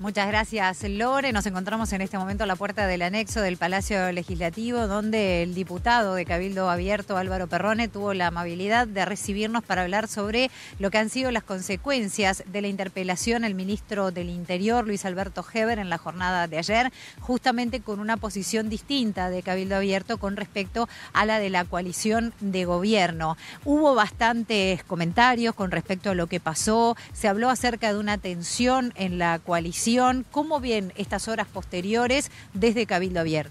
Muchas gracias, Lore. Nos encontramos en este momento a la puerta del anexo del Palacio Legislativo, donde el diputado de Cabildo Abierto, Álvaro Perrone, tuvo la amabilidad de recibirnos para hablar sobre lo que han sido las consecuencias de la interpelación al ministro del Interior, Luis Alberto Heber, en la jornada de ayer, justamente con una posición distinta de Cabildo Abierto con respecto a la de la coalición de gobierno. Hubo bastantes comentarios con respecto a lo que pasó, se habló acerca de una tensión en la coalición ¿Cómo ven estas horas posteriores desde Cabildo Abierto?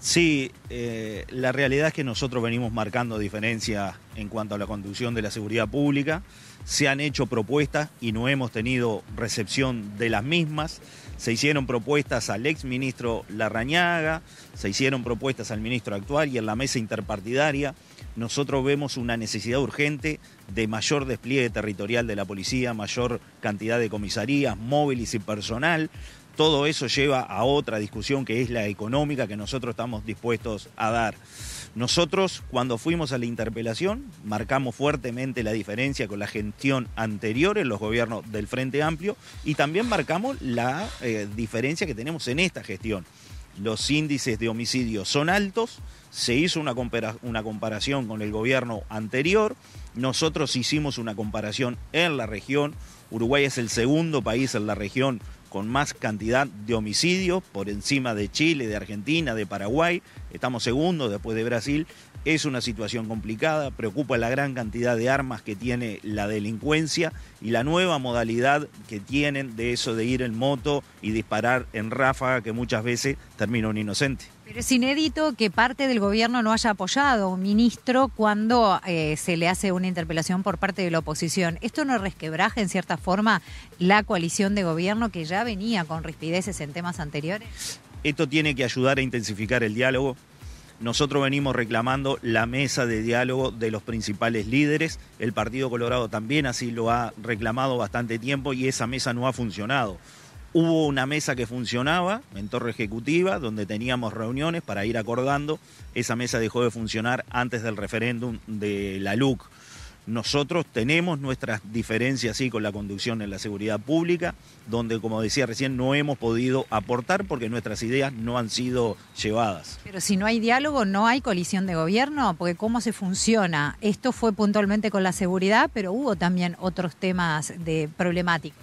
Sí, eh, la realidad es que nosotros venimos marcando diferencias en cuanto a la conducción de la seguridad pública. Se han hecho propuestas y no hemos tenido recepción de las mismas. Se hicieron propuestas al exministro Larrañaga, se hicieron propuestas al ministro actual y en la mesa interpartidaria nosotros vemos una necesidad urgente de mayor despliegue territorial de la policía, mayor cantidad de comisarías, móviles y personal. Todo eso lleva a otra discusión que es la económica que nosotros estamos dispuestos a dar. Nosotros cuando fuimos a la interpelación marcamos fuertemente la diferencia con la gestión anterior en los gobiernos del Frente Amplio y también marcamos la eh, diferencia que tenemos en esta gestión los índices de homicidio son altos, se hizo una, una comparación con el gobierno anterior, nosotros hicimos una comparación en la región, Uruguay es el segundo país en la región con más cantidad de homicidios, por encima de Chile, de Argentina, de Paraguay, estamos segundos después de Brasil. Es una situación complicada, preocupa la gran cantidad de armas que tiene la delincuencia y la nueva modalidad que tienen de eso de ir en moto y disparar en ráfaga que muchas veces termina un inocente. Pero es inédito que parte del gobierno no haya apoyado un ministro cuando eh, se le hace una interpelación por parte de la oposición. ¿Esto no resquebraja en cierta forma la coalición de gobierno que ya venía con rispideces en temas anteriores? Esto tiene que ayudar a intensificar el diálogo. Nosotros venimos reclamando la mesa de diálogo de los principales líderes. El Partido Colorado también así lo ha reclamado bastante tiempo y esa mesa no ha funcionado. Hubo una mesa que funcionaba en Torre Ejecutiva, donde teníamos reuniones para ir acordando. Esa mesa dejó de funcionar antes del referéndum de la LUC. Nosotros tenemos nuestras diferencias sí, con la conducción en la seguridad pública, donde, como decía recién, no hemos podido aportar porque nuestras ideas no han sido llevadas. Pero si no hay diálogo, no hay colisión de gobierno, porque ¿cómo se funciona? Esto fue puntualmente con la seguridad, pero hubo también otros temas de problemáticos.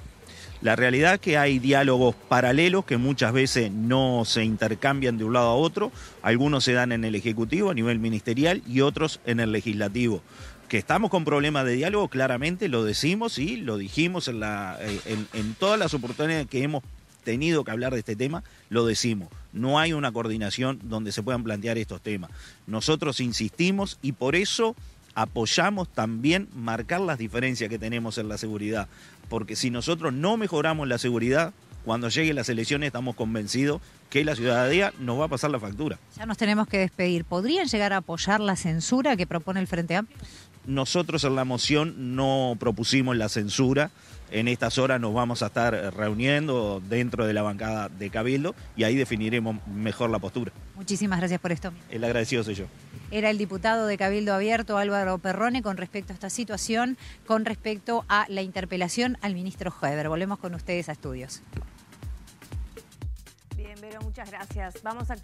La realidad es que hay diálogos paralelos que muchas veces no se intercambian de un lado a otro, algunos se dan en el Ejecutivo a nivel ministerial y otros en el Legislativo. Que estamos con problemas de diálogo, claramente lo decimos y lo dijimos en, eh, todas las oportunidades que hemos tenido que hablar de este tema, lo decimos. No hay una coordinación donde se puedan plantear estos temas. Nosotros insistimos y por eso apoyamos también marcar las diferencias que tenemos en la seguridad. Porque si nosotros no mejoramos la seguridad, cuando lleguen las elecciones estamos convencidos que la ciudadanía nos va a pasar la factura. Ya nos tenemos que despedir. ¿Podrían llegar a apoyar la censura que propone el Frente Amplio? Nosotros en la moción no propusimos la censura. En estas horas nos vamos a estar reuniendo dentro de la bancada de Cabildo y ahí definiremos mejor la postura. Muchísimas gracias por esto. El agradecido soy yo. Era el diputado de Cabildo Abierto Álvaro Perrone con respecto a esta situación, con respecto a la interpelación al ministro Heber. Volvemos con ustedes a estudios. Bien, Vero, muchas gracias. Vamos a